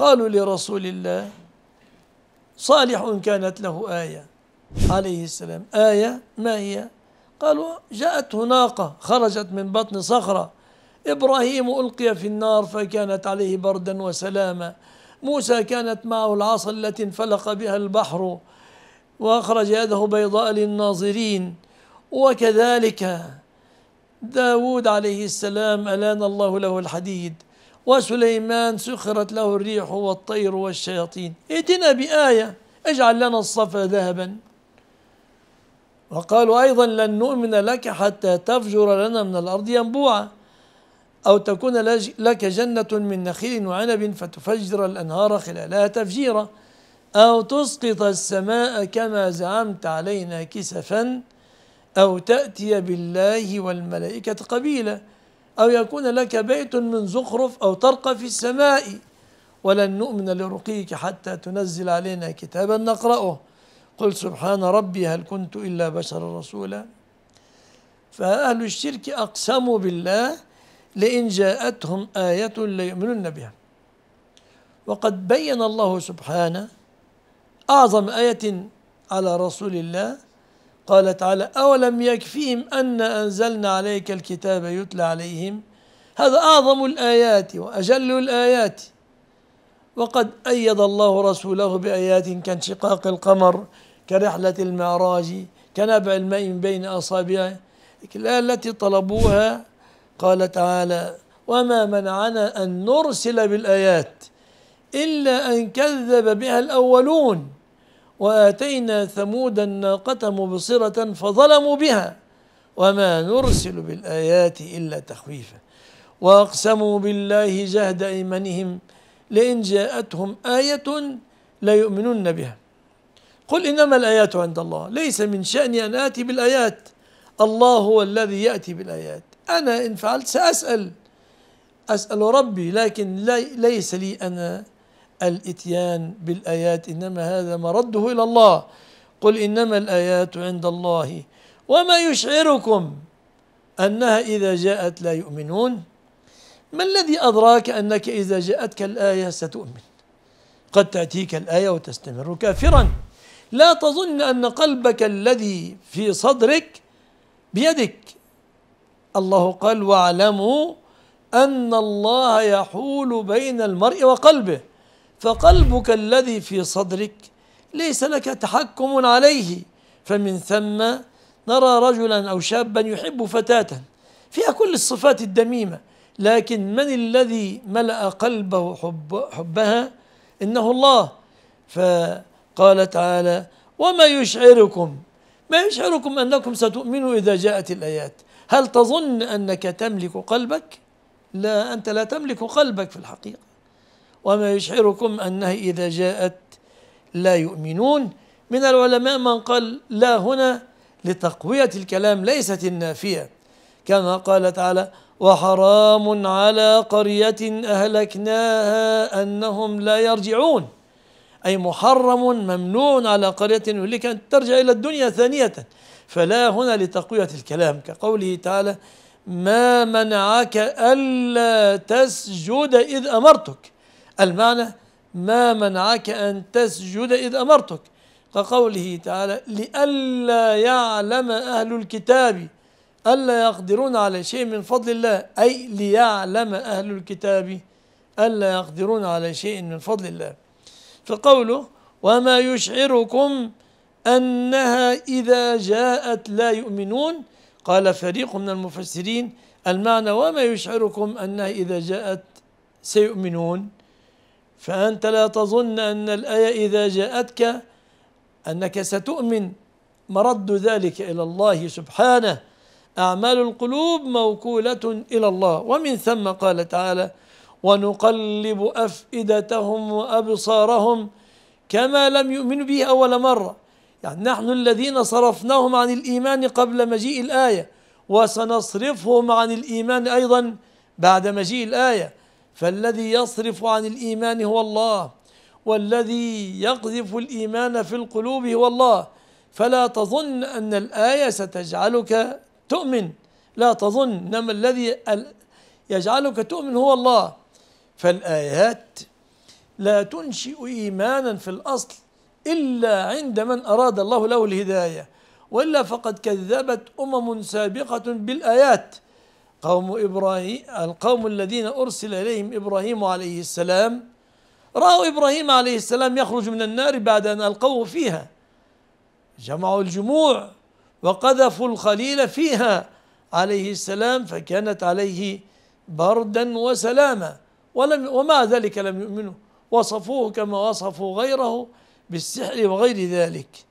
قالوا لرسول الله صالح كانت له آية عليه السلام آية ما هي؟ قالوا جاءته ناقة خرجت من بطن صخرة إبراهيم ألقي في النار فكانت عليه بردا وسلاما موسى كانت معه العصا التي انفلق بها البحر وأخرج يده بيضاء للناظرين وكذلك داود عليه السلام ألان الله له الحديد وسليمان سخرت له الريح والطير والشياطين ائتنا بآية اجعل لنا الصفا ذهبا وقالوا أيضا لن نؤمن لك حتى تفجر لنا من الأرض ينبوعا أو تكون لك جنة من نخيل وعنب فتفجر الأنهار خلالها تفجيرا أو تسقط السماء كما زعمت علينا كسفا أو تأتي بالله والملائكة قبيلا أو يكون لك بيت من زخرف أو ترقى في السماء ولن نؤمن لرقيك حتى تنزل علينا كتابا نقرأه قل سبحان ربي هل كنت إلا بشرا رسولا فأهل الشرك أقسموا بالله لئن جاءتهم آية ليؤمنن بها وقد بين الله سبحانه أعظم آية على رسول الله قال تعالى أولم يكفيهم أن أنزلنا عليك الكتاب يتلى عليهم هذا أعظم الآيات وأجل الآيات وقد أيد الله رسوله بآيات كانشقاق القمر كرحلة المعراج كنبع الماء من بين أصابعه التي طلبوها قال تعالى وما منعنا أن نرسل بالآيات إلا أن كذب بها الأولون وآتينا ثمود الناقة مبصرة فظلموا بها وما نرسل بالآيات إلا تخويفا وأقسموا بالله جهد أيمانهم لئن جاءتهم آية ليؤمنن بها قل إنما الآيات عند الله ليس من شأني أن آتي بالآيات الله هو الذي يأتي بالآيات أنا إن فعلت سأسأل أسأل ربي لكن ليس لي أنا الاتيان بالايات انما هذا مرده الى الله قل انما الايات عند الله وما يشعركم انها اذا جاءت لا يؤمنون ما الذي ادراك انك اذا جاءتك الايه ستؤمن قد تاتيك الايه وتستمر كافرا لا تظن ان قلبك الذي في صدرك بيدك الله قال واعلموا ان الله يحول بين المرء وقلبه فقلبك الذي في صدرك ليس لك تحكم عليه فمن ثم نرى رجلا أو شابا يحب فتاة فيها كل الصفات الدميمة لكن من الذي ملأ قلبه حب حبها إنه الله فقال تعالى وما يشعركم ما يشعركم أنكم ستؤمنوا إذا جاءت الآيات هل تظن أنك تملك قلبك؟ لا أنت لا تملك قلبك في الحقيقة وما يشعركم أنها إذا جاءت لا يؤمنون من العلماء من قال لا هنا لتقوية الكلام ليست النافية كما قال تعالى وحرام على قرية أهلكناها أنهم لا يرجعون أي محرم ممنوع على قرية يهلك أن ترجع إلى الدنيا ثانية فلا هنا لتقوية الكلام كقوله تعالى ما منعك ألا تسجد إذ أمرتك المعنى ما منعك أن تسجد إذ أمرتك كقوله تعالى لئلا يعلم أهل الكتاب ألا يقدرون على شيء من فضل الله أي ليعلم أهل الكتاب ألا يقدرون على شيء من فضل الله فقوله وما يشعركم أنها إذا جاءت لا يؤمنون قال فريق من المفسرين المعنى وما يشعركم أنها إذا جاءت سيؤمنون فأنت لا تظن أن الآية إذا جاءتك أنك ستؤمن مرد ذلك إلى الله سبحانه أعمال القلوب موكولة إلى الله ومن ثم قال تعالى ونقلب أفئدتهم وأبصارهم كما لم يؤمنوا به أول مرة يعني نحن الذين صرفناهم عن الإيمان قبل مجيء الآية وسنصرفهم عن الإيمان أيضا بعد مجيء الآية فالذي يصرف عن الإيمان هو الله والذي يقذف الإيمان في القلوب هو الله فلا تظن أن الآية ستجعلك تؤمن لا تظن إنما الذي يجعلك تؤمن هو الله فالآيات لا تنشئ إيمانا في الأصل إلا عند من أراد الله له الهداية وإلا فقد كذبت أمم سابقة بالآيات قوم إبراهيم القوم الذين أرسل إليهم إبراهيم عليه السلام رأوا إبراهيم عليه السلام يخرج من النار بعد أن ألقوه فيها جمعوا الجموع وقذفوا الخليل فيها عليه السلام فكانت عليه بردا وسلاما ولم ومع ذلك لم يؤمنوا وصفوه كما وصفوا غيره بالسحر وغير ذلك